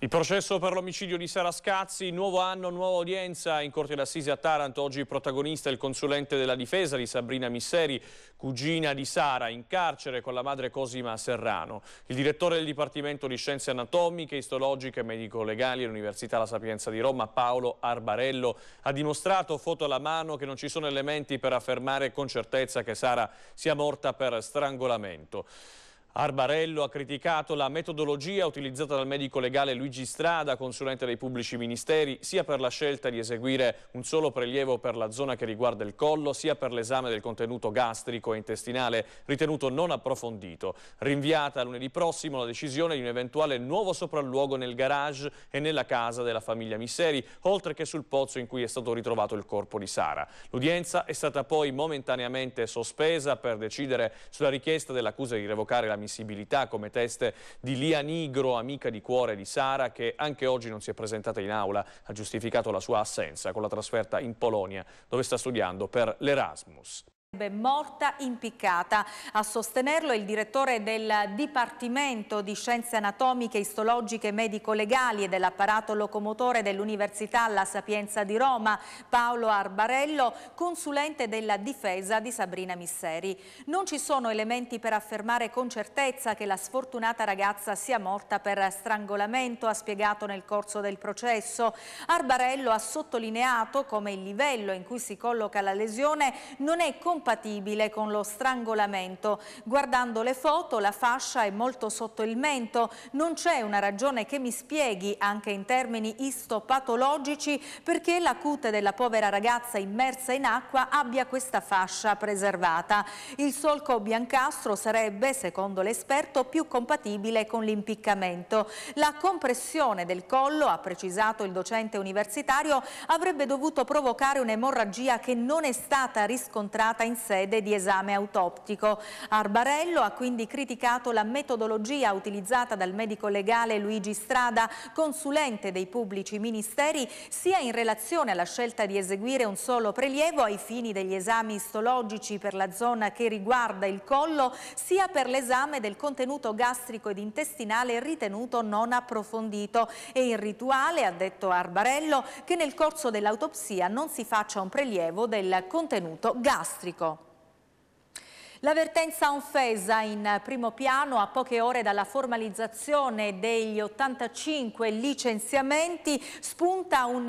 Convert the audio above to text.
Il processo per l'omicidio di Sara Scazzi, nuovo anno, nuova udienza in Corte d'Assisi a Taranto. Oggi protagonista il consulente della difesa di Sabrina Misseri, cugina di Sara, in carcere con la madre Cosima Serrano. Il direttore del Dipartimento di Scienze Anatomiche, Istologiche e Medico-Legali dell'Università La Sapienza di Roma, Paolo Arbarello, ha dimostrato foto alla mano che non ci sono elementi per affermare con certezza che Sara sia morta per strangolamento. Arbarello ha criticato la metodologia utilizzata dal medico legale Luigi Strada, consulente dei pubblici ministeri, sia per la scelta di eseguire un solo prelievo per la zona che riguarda il collo, sia per l'esame del contenuto gastrico e intestinale ritenuto non approfondito. Rinviata lunedì prossimo la decisione di un eventuale nuovo sopralluogo nel garage e nella casa della famiglia Misseri, oltre che sul pozzo in cui è stato ritrovato il corpo di Sara. L'udienza è stata poi momentaneamente sospesa per decidere sulla richiesta dell'accusa di revocare la ammissibilità come test di Lia Nigro, amica di cuore di Sara, che anche oggi non si è presentata in aula. Ha giustificato la sua assenza con la trasferta in Polonia, dove sta studiando per l'Erasmus morta impiccata. A sostenerlo è il direttore del Dipartimento di Scienze Anatomiche, Istologiche, Medico-Legali e dell'apparato locomotore dell'Università La Sapienza di Roma, Paolo Arbarello, consulente della difesa di Sabrina Misseri. Non ci sono elementi per affermare con certezza che la sfortunata ragazza sia morta per strangolamento, ha spiegato nel corso del processo. Arbarello ha sottolineato come il livello in cui si colloca la lesione non è compatibile compatibile con lo strangolamento. Guardando le foto la fascia è molto sotto il mento, non c'è una ragione che mi spieghi, anche in termini istopatologici, perché la cute della povera ragazza immersa in acqua abbia questa fascia preservata. Il solco biancastro sarebbe, secondo l'esperto, più compatibile con l'impiccamento. La compressione del collo, ha precisato il docente universitario, avrebbe dovuto provocare un'emorragia che non è stata riscontrata in in sede di esame autoptico. Arbarello ha quindi criticato la metodologia utilizzata dal medico legale Luigi Strada, consulente dei pubblici ministeri, sia in relazione alla scelta di eseguire un solo prelievo ai fini degli esami istologici per la zona che riguarda il collo, sia per l'esame del contenuto gastrico ed intestinale ritenuto non approfondito. E il rituale, ha detto Arbarello, che nel corso dell'autopsia non si faccia un prelievo del contenuto gastrico traffico. L'avvertenza Onfesa in primo piano a poche ore dalla formalizzazione degli 85 licenziamenti spunta un